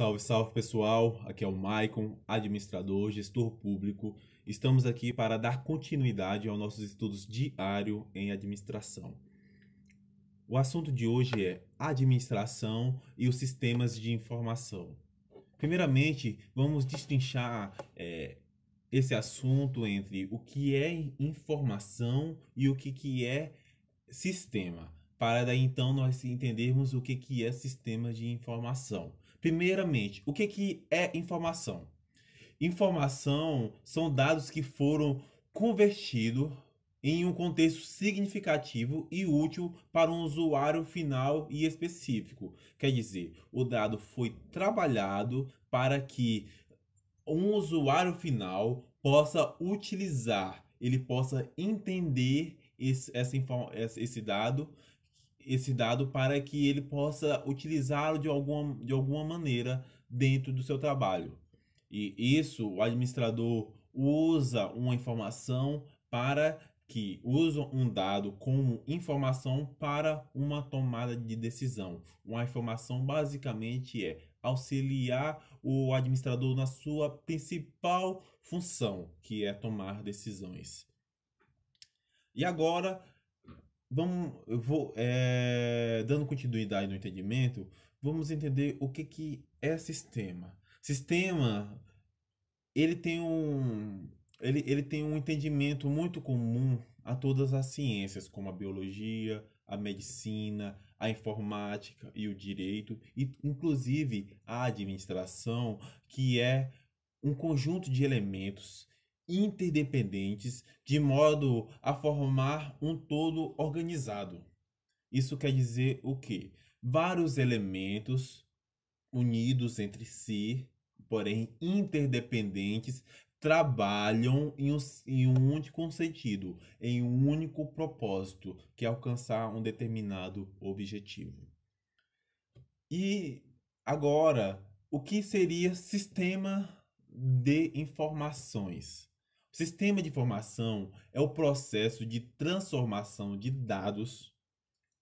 Salve, salve pessoal! Aqui é o Maicon, administrador, gestor público. Estamos aqui para dar continuidade aos nossos estudos diário em administração. O assunto de hoje é administração e os sistemas de informação. Primeiramente, vamos destrinchar é, esse assunto entre o que é informação e o que, que é sistema, para daí então nós entendermos o que, que é sistema de informação. Primeiramente, o que, que é informação? Informação são dados que foram convertidos em um contexto significativo e útil para um usuário final e específico. Quer dizer, o dado foi trabalhado para que um usuário final possa utilizar, ele possa entender esse, essa, esse dado esse dado para que ele possa utilizá-lo de alguma, de alguma maneira dentro do seu trabalho. E isso o administrador usa uma informação para que usa um dado como informação para uma tomada de decisão. Uma informação basicamente é auxiliar o administrador na sua principal função, que é tomar decisões. E agora vamos, eu vou é, dando continuidade no entendimento, vamos entender o que, que é sistema. Sistema, ele tem um, ele, ele tem um entendimento muito comum a todas as ciências, como a biologia, a medicina, a informática e o direito, e inclusive a administração, que é um conjunto de elementos interdependentes de modo a formar um todo organizado. Isso quer dizer o quê? Vários elementos unidos entre si, porém interdependentes, trabalham em um, em um único sentido, em um único propósito, que é alcançar um determinado objetivo. E agora, o que seria sistema de informações? O sistema de informação é o processo de transformação de dados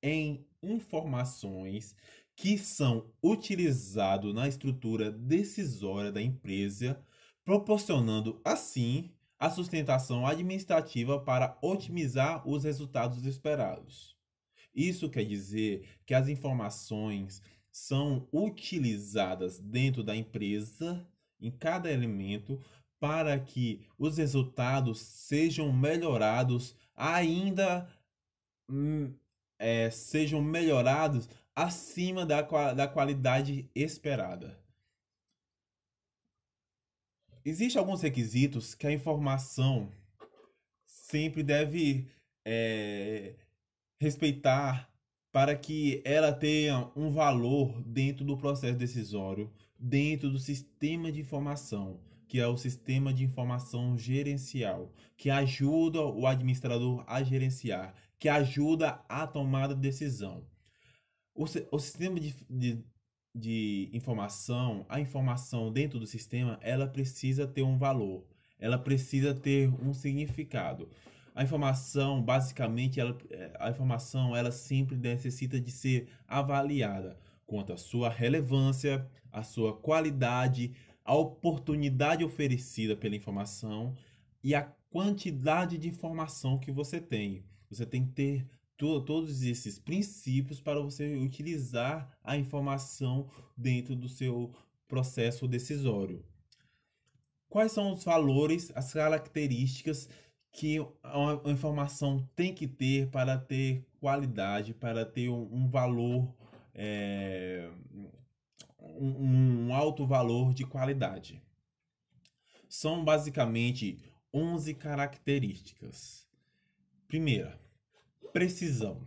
em informações que são utilizados na estrutura decisória da empresa, proporcionando assim a sustentação administrativa para otimizar os resultados esperados. Isso quer dizer que as informações são utilizadas dentro da empresa, em cada elemento, para que os resultados sejam melhorados, ainda hum, é, sejam melhorados acima da, da qualidade esperada. Existem alguns requisitos que a informação sempre deve é, respeitar para que ela tenha um valor dentro do processo decisório, dentro do sistema de informação que é o sistema de informação gerencial, que ajuda o administrador a gerenciar, que ajuda a tomada de decisão. O, o sistema de, de, de informação, a informação dentro do sistema, ela precisa ter um valor, ela precisa ter um significado. A informação, basicamente, ela, eh, a informação, ela sempre necessita de ser avaliada quanto à sua relevância, à sua qualidade, a oportunidade oferecida pela informação e a quantidade de informação que você tem. Você tem que ter todos esses princípios para você utilizar a informação dentro do seu processo decisório. Quais são os valores, as características que a informação tem que ter para ter qualidade, para ter um, um valor é, um, um alto valor de qualidade. São basicamente 11 características. Primeira, precisão.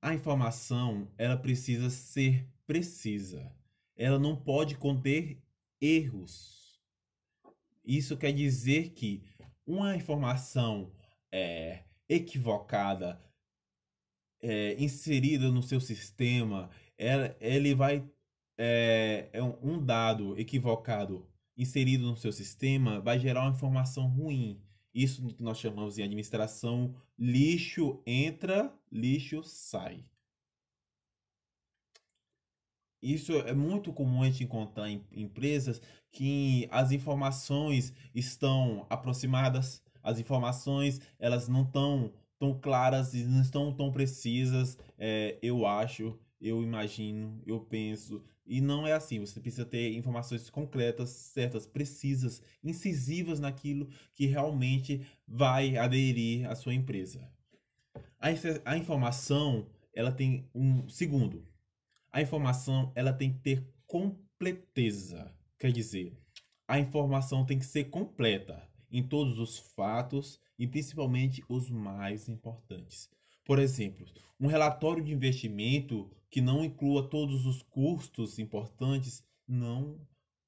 A informação, ela precisa ser precisa. Ela não pode conter erros. Isso quer dizer que uma informação é, equivocada, é, inserida no seu sistema, ela, ele vai é, é um, dado equivocado inserido no seu sistema vai gerar uma informação ruim. Isso que nós chamamos em administração lixo entra, lixo sai. Isso é muito comum a gente encontrar em empresas que as informações estão aproximadas, as informações elas não estão tão claras e não estão tão precisas, é, eu acho, eu imagino, eu penso e não é assim, você precisa ter informações concretas, certas, precisas, incisivas naquilo que realmente vai aderir à sua empresa. A, a informação, ela tem um segundo. A informação, ela tem que ter completeza, quer dizer, a informação tem que ser completa em todos os fatos e principalmente os mais importantes. Por exemplo, um relatório de investimento que não inclua todos os custos importantes não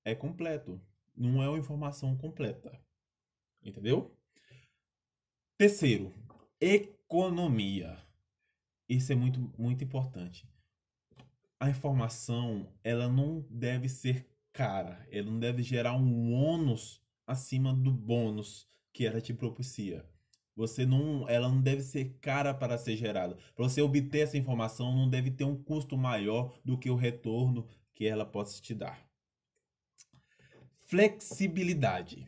é completo. Não é uma informação completa. Entendeu? Terceiro, economia. Isso é muito, muito importante. A informação, ela não deve ser cara. Ela não deve gerar um ônus acima do bônus que ela te propicia. Você não, ela não deve ser cara para ser gerada. Para você obter essa informação, não deve ter um custo maior do que o retorno que ela possa te dar. Flexibilidade.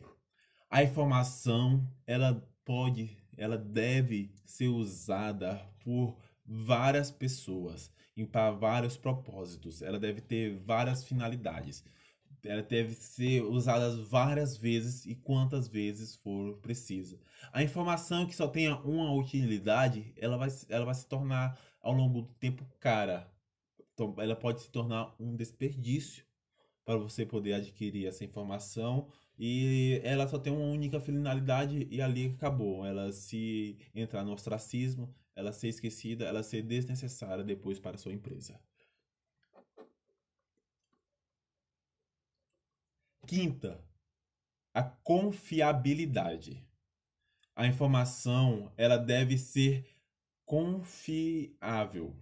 A informação, ela pode, ela deve ser usada por várias pessoas e para vários propósitos. Ela deve ter várias finalidades ela deve ser usada várias vezes e quantas vezes for precisa. A informação é que só tenha uma utilidade, ela vai, ela vai se tornar ao longo do tempo cara. Então, ela pode se tornar um desperdício para você poder adquirir essa informação e ela só tem uma única finalidade e ali acabou. Ela se entrar no ostracismo, ela ser esquecida, ela ser desnecessária depois para a sua empresa. Quinta, a confiabilidade. A informação, ela deve ser confiável.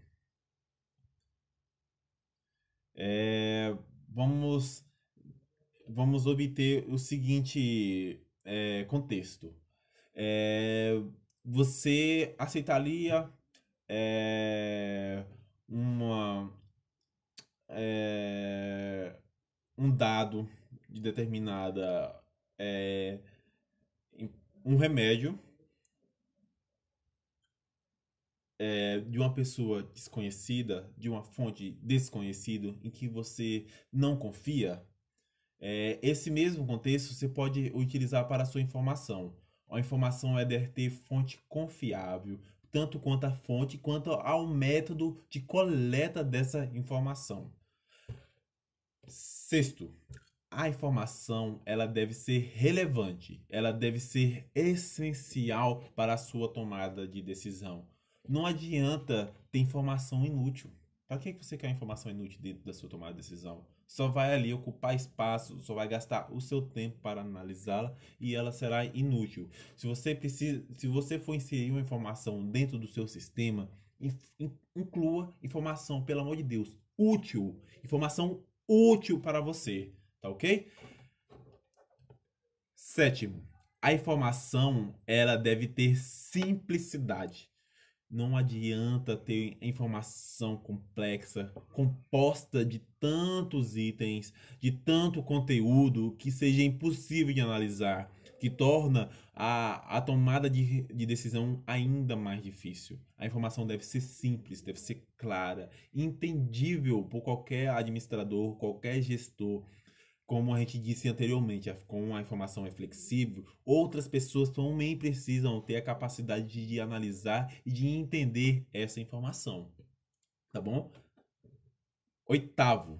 É, vamos vamos obter o seguinte é, contexto. É, você aceitaria é, uma é, um dado de determinada é, um remédio é, de uma pessoa desconhecida, de uma fonte desconhecida, em que você não confia, é, esse mesmo contexto você pode utilizar para a sua informação. A informação é de ter fonte confiável, tanto quanto a fonte, quanto ao método de coleta dessa informação. Sexto, a informação ela deve ser relevante, ela deve ser essencial para a sua tomada de decisão. Não adianta ter informação inútil. Para que você quer informação inútil dentro da sua tomada de decisão? Só vai ali ocupar espaço, só vai gastar o seu tempo para analisá-la e ela será inútil. Se você precisa, se você for inserir uma informação dentro do seu sistema, inclua informação, pelo amor de Deus, útil, informação útil para você. Tá ok? Sétimo, a informação ela deve ter simplicidade. Não adianta ter informação complexa, composta de tantos itens, de tanto conteúdo que seja impossível de analisar, que torna a, a tomada de, de decisão ainda mais difícil. A informação deve ser simples, deve ser clara, entendível por qualquer administrador, qualquer gestor, como a gente disse anteriormente, como a informação é flexível, outras pessoas também precisam ter a capacidade de, de analisar e de entender essa informação. Tá bom? Oitavo,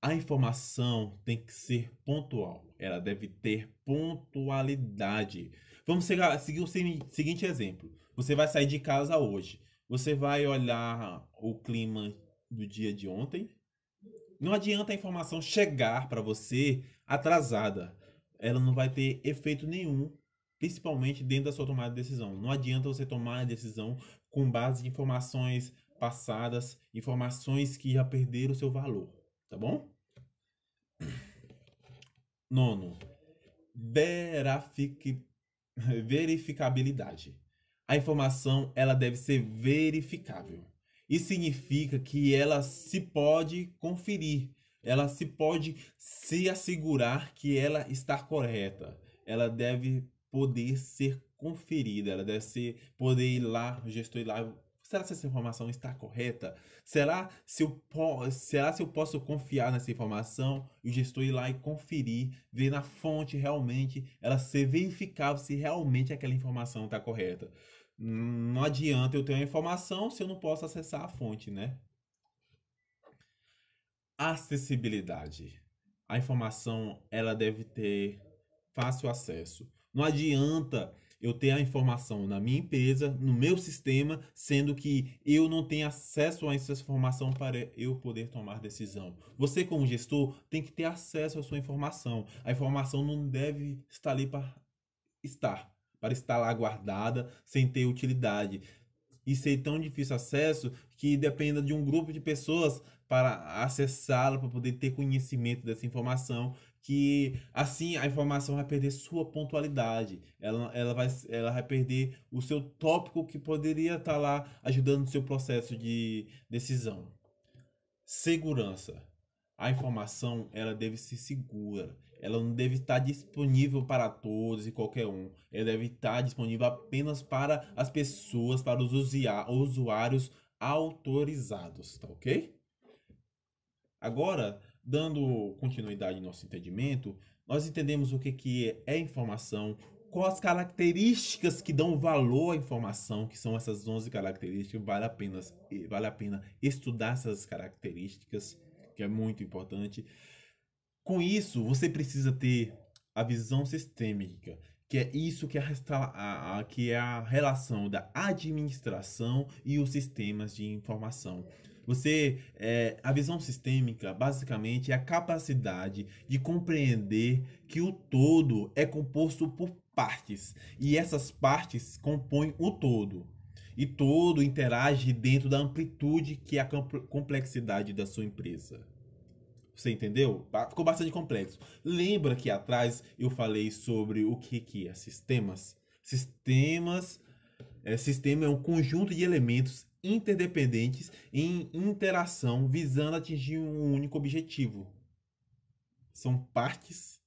a informação tem que ser pontual. Ela deve ter pontualidade. Vamos seguir o seguinte exemplo. Você vai sair de casa hoje. Você vai olhar o clima do dia de ontem, não adianta a informação chegar para você atrasada. Ela não vai ter efeito nenhum, principalmente dentro da sua tomada de decisão. Não adianta você tomar a decisão com base em informações passadas, informações que já perderam o seu valor, tá bom? Nono, verific... verificabilidade. A informação ela deve ser verificável. Isso significa que ela se pode conferir, ela se pode se assegurar que ela está correta. Ela deve poder ser conferida, ela deve ser, poder ir lá, o gestor ir lá. Será que essa informação está correta? Será se eu, será se eu posso confiar nessa informação e o gestor ir lá e conferir, ver na fonte realmente, ela ser verificável se realmente aquela informação está correta? não adianta eu ter a informação se eu não posso acessar a fonte, né? Acessibilidade. A informação ela deve ter fácil acesso. Não adianta eu ter a informação na minha empresa, no meu sistema, sendo que eu não tenho acesso a essa informação para eu poder tomar decisão. Você, como gestor, tem que ter acesso à sua informação. A informação não deve estar ali para estar para estar lá guardada sem ter utilidade e ser tão difícil acesso que dependa de um grupo de pessoas para acessá-la, para poder ter conhecimento dessa informação, que assim a informação vai perder sua pontualidade, ela, ela, vai, ela vai perder o seu tópico que poderia estar lá ajudando o seu processo de decisão. Segurança a informação ela deve ser segura, ela não deve estar disponível para todos e qualquer um, ela deve estar disponível apenas para as pessoas, para os usuários autorizados, tá ok? Agora, dando continuidade ao nosso entendimento, nós entendemos o que, que é informação, quais as características que dão valor à informação, que são essas 11 características, vale a pena, vale a pena estudar essas características que é muito importante. Com isso, você precisa ter a visão sistêmica, que é isso que é a, a, que é a relação da administração e os sistemas de informação. Você, é, a visão sistêmica, basicamente, é a capacidade de compreender que o todo é composto por partes e essas partes compõem o todo e todo interage dentro da amplitude que é a complexidade da sua empresa. Você entendeu? Ficou bastante complexo. Lembra que atrás eu falei sobre o que, que é sistemas? Sistemas. É, sistema é um conjunto de elementos interdependentes em interação visando atingir um único objetivo. São partes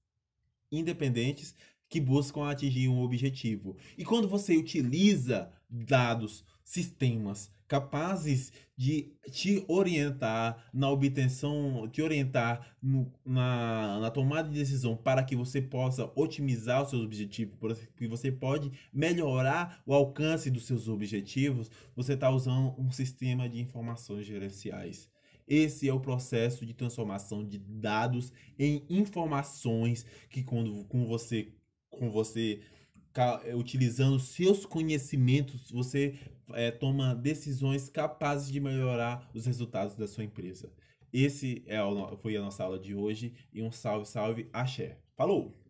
independentes que buscam atingir um objetivo. E quando você utiliza dados, sistemas capazes de te orientar na obtenção, te orientar no, na, na tomada de decisão para que você possa otimizar os seus objetivos, para que você pode melhorar o alcance dos seus objetivos, você está usando um sistema de informações gerenciais. Esse é o processo de transformação de dados em informações que quando com você com você é, utilizando seus conhecimentos, você é, toma decisões capazes de melhorar os resultados da sua empresa. Esse é o, foi a nossa aula de hoje e um salve, salve, axé. Falou!